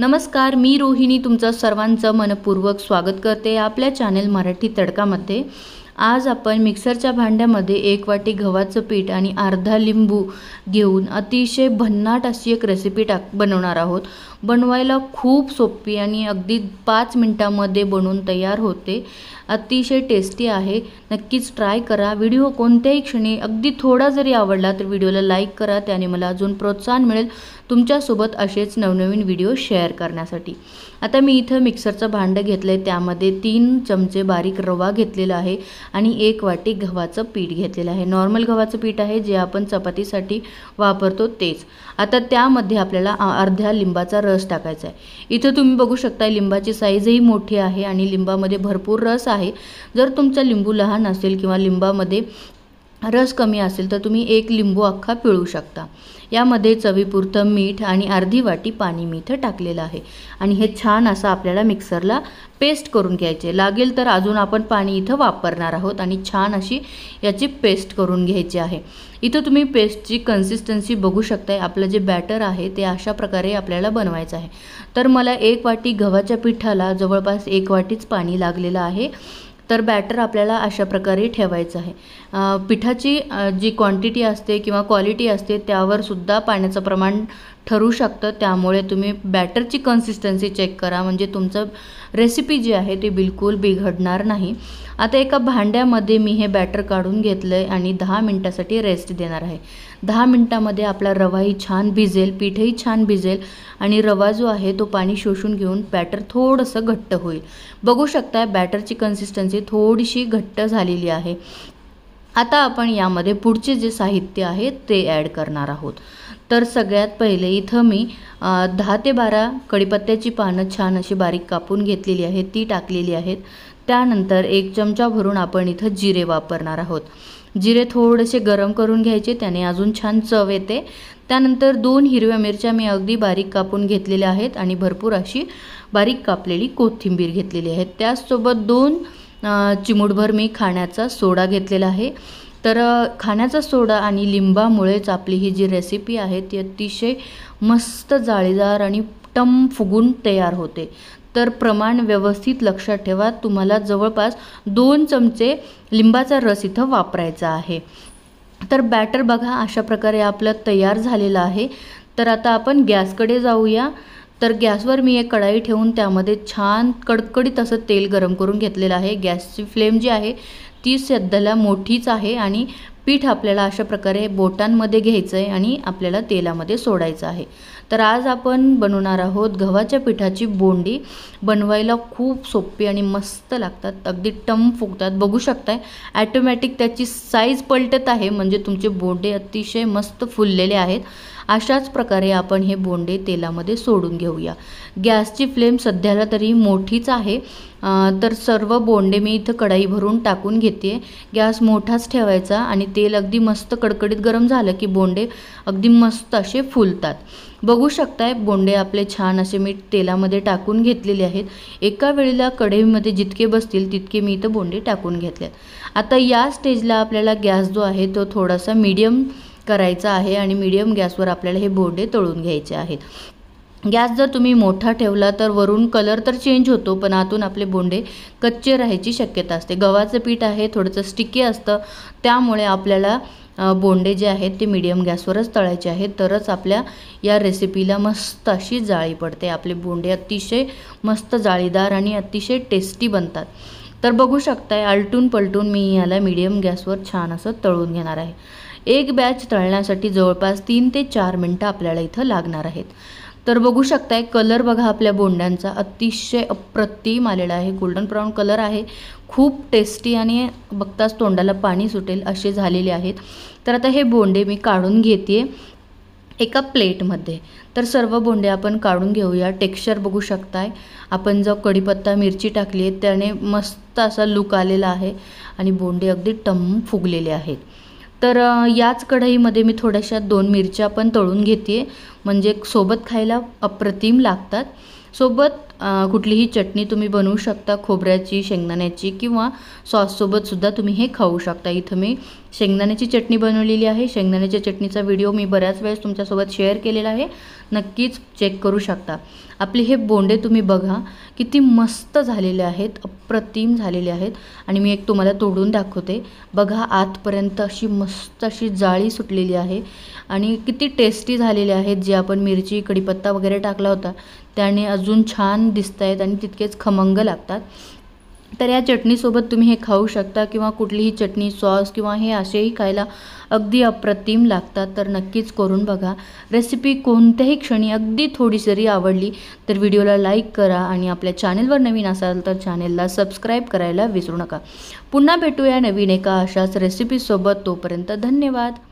नमस्कार मी रोहिणी तुमचं सर्वांचं मनपूर्वक स्वागत करते आपल्या चॅनल मराठी तडकामध्ये आज आपण मिक्सरच्या भांड्यामध्ये एक वाटी गव्हाचं पीठ आणि अर्धा लिंबू घेऊन अतिशय भन्नाट अशी एक रेसिपी टाक बनवणार आहोत बनवायला खूप सोपी आणि अगदी पाच मिनटामध्ये बनवून तयार होते अतिशय टेस्टी आहे नक्कीच ट्राय करा व्हिडिओ कोणत्याही क्षणी अगदी थोडा जरी आवडला तर व्हिडिओला लाईक करा त्याने मला अजून प्रोत्साहन मिळेल तुमच्यासोबत असेच नवनवीन व्हिडिओ शेअर करण्यासाठी आता मी इथं मिक्सरचं भांडं घेतलं आहे त्यामध्ये तीन चमचे बारीक रवा घेतलेला आहे आणि एक वाटी गव्हाचं पीठ घेतलेलं आहे नॉर्मल गव्हाचं पीठ आहे जे आपण चपातीसाठी वापरतो तेच आता त्यामध्ये आपल्याला अर्ध्या लिंबाचा रस टाकायचा आहे इथं तुम्ही बघू शकता लिंबाची साईजही मोठी आहे आणि लिंबामध्ये भरपूर रस आहे जर तुमचा लिंबू लहान असेल किंवा लिंबामध्ये रस कमी असेल तर तुम्ही एक लिंबू अख्खा पिळू शकता यामध्ये चवीपुरतं मीठ आणि अर्धी वाटी पाणी मीठ टाकलेलं आहे आणि हे छान असं आपल्याला मिक्सरला पेस्ट करून घ्यायचे लागेल तर अजून आपण पाणी इथं वापरणार आहोत आणि छान अशी याची पेस्ट करून घ्यायची आहे इथं तुम्ही पेस्टची कन्सिस्टन्सी बघू शकताय आपलं जे बॅटर आहे ते अशा प्रकारे आपल्याला बनवायचं आहे तर मला एक वाटी गव्हाच्या पिठाला जवळपास एक वाटीच पाणी लागलेलं आहे तर बॅटर आपल्याला अशा प्रकारे ठेवायचं आहे पिठाची जी क्वांटिटी असते किंवा क्वालिटी असते सुद्धा पाण्याचं प्रमाण ठरू शकतं त्यामुळे तुम्ही बॅटरची कन्सिस्टन्सी चेक करा म्हणजे तुमचं रेसिपी जी आहे ती बिलकुल बिघडणार नाही आता एका भांड्यामध्ये मी हे बॅटर काढून घेतलं आहे आणि दहा मिनटासाठी रेस्ट देणार आहे दहा मिनटामध्ये आपला रवाही छान भिजेल पीठही छान भिजेल आणि रवा जो आहे तो पाणी शोषून घेऊन बॅटर थोडंसं घट्ट होईल बघू शकता बॅटरची कन्सिस्टन्सी थोडीशी घट्ट झालेली आहे आता आपण यामध्ये पुढचे जे साहित्य आहे ते ॲड करणार आहोत तर सगळ्यात पहिले इथं मी दहा ते बारा कडीपत्त्याची पानं छान अशी बारीक कापून घेतलेली आहेत ती टाकलेली आहेत त्यानंतर एक चमचा भरून आपण इथं जिरे वापरणार आहोत जिरे थोडेसे गरम करून घ्यायचे त्याने अजून छान चव येते त्यानंतर दोन हिरव्या मिरच्या मी अगदी बारीक कापून घेतलेल्या आहेत आणि भरपूर अशी बारीक कापलेली कोथिंबीर घेतलेली आहे त्याचसोबत दोन चिमूटभर मी खाण्याचा सोडा घेतलेला आहे तर खाण्याचा सोडा आणि लिंबामुळेच आपली ही जी रेसिपी आहे ती अतिशय मस्त जाळीदार आणि टम फुगून तयार होते तर प्रमाण व्यवस्थित लक्षात ठेवा तुम्हाला जवळपास दोन चमचे लिंबाचा रस इथं वापरायचा आहे तर बॅटर बघा अशा प्रकारे आपलं तयार झालेलं आहे तर आता आपण गॅसकडे जाऊया तर गॅसवर मी एक कढाई ठेवून त्यामध्ये छान कडकडीत असं तेल गरम करून घेतलेलं आहे गॅसची फ्लेम जी आहे ती सध्याला मोठीच आहे आणि पीठ आपल्याला अशा प्रकारे बोटांमध्ये घ्यायचं आहे आणि आपल्याला तेलामध्ये सोडायचं आहे तर आज आपण बनवणार आहोत गव्हाच्या पिठाची बोंडी बनवायला खूप सोपी आणि मस्त लागतात अगदी टम फुगतात बघू शकताय ॲटोमॅटिक त्याची साईज पलटत आहे म्हणजे तुमचे बोंडे अतिशय मस्त फुललेले आहेत अशाच प्रकारे आपण हे बोंडे तेलामध्ये सोडून घेऊया गॅसची फ्लेम सध्याला तरी मोठीच आहे तर सर्व बोंडे मी इथं कढाई भरून टाकून घेते गॅस मोठाच ठेवायचा आणि तेल अगदी मस्त कडकडीत गरम झालं की बोंडे अगदी मस्त असे फुलतात बघू शकताय बोंडे आपले छान असे मी तेलामध्ये टाकून घेतलेले आहेत एका वेळेला कढईमध्ये जितके बसतील तितके मी इथं बोंडे टाकून घेतले आता या स्टेजला आपल्याला गॅस जो आहे तो थोडासा मीडियम करायचा आहे आणि मीडियम गॅसवर आपल्याला हे बोर्डे तळून घ्यायचे आहेत गॅस जर तुम्ही मोठा ठेवला तर वरून कलर तर चेंज होतो पण आतून आपले बोंडे कच्चे राहायची शक्यता असते गव्हाचं पीठ आहे थोडंसं स्टिकी असतं त्यामुळे आपल्याला बोंडे जे आहेत ते मिडियम गॅसवरच तळायचे आहेत तरच आपल्या या रेसिपीला मस्त अशी जाळी पडते आपले बोंडे अतिशय मस्त जाळीदार आणि अतिशय टेस्टी बनतात तर बघू शकताय आलटून पलटून मी याला मिडियम गॅसवर छान असं तळून घेणार आहे एक बॅच तळण्यासाठी जवळपास तीन ते चार मिनटं आपल्याला इथं लागणार आहेत तर बघू शकताय कलर बघा आपल्या बोंड्यांचा अतिशय अप्रतिम आलेला आहे गोल्डन ब्राऊन कलर आहे खूप टेस्टी आणि बघताच तोंडाला पाणी सुटेल असे झालेले आहेत तर आता हे बोंडे मी काढून घेते एका प्लेटमध्ये तर सर्व बोंडे आपण काढून घेऊया टेक्स्चर बघू शकताय आपण जो कढीपत्ता मिरची टाकली आहे त्याने मस्त असा लुक आलेला आहे आणि बोंडे अगदी टम फुगलेले आहेत तर याच कढईमध्ये मी थोड्याशा दोन मिरच्या पण तळून घेते म्हणजे सोबत खायला अप्रतिम लागतात सोबत कुठलीही चटणी तुम्ही बनवू शकता खोबऱ्याची शेंगदाण्याची किंवा सॉससोबतसुद्धा तुम्ही हे खाऊ शकता इथं मी शेंगदाण्याची चटणी बनवलेली आहे शेंगदाण्याच्या चटणीचा व्हिडिओ मी बऱ्याच वेळेस तुमच्यासोबत शेअर केलेला आहे नक्कीच चेक करू शकता आपले हे बोंडे तुम्ही बघा किती मस्त झालेले आहेत अप्रतिम झालेले आहेत आणि मी एक तुम्हाला तोडून दाखवते बघा आतपर्यंत अशी मस्त अशी जाळी सुटलेली आहे आणि किती टेस्टी झालेले आहेत जे आपण मिरची कढीपत्ता वगैरे टाकला होता त्याने अजून छान दिसत आहेत आणि तितकेच खमंग लागतात तर या चटणीसोबत तुम्ही हे खाऊ शकता किंवा कुठलीही चटणी सॉस किंवा हे असेही खायला अगदी अप्रतिम लागतात तर नक्कीच करून बघा रेसिपी कोणत्याही क्षणी अगदी थोडी जरी आवडली तर व्हिडिओला लाईक करा आणि आपल्या चॅनेलवर नवीन असाल तर चॅनेलला सबस्क्राईब करायला विसरू नका पुन्हा भेटूया नवीन एका अशाच रेसिपीसोबत तोपर्यंत धन्यवाद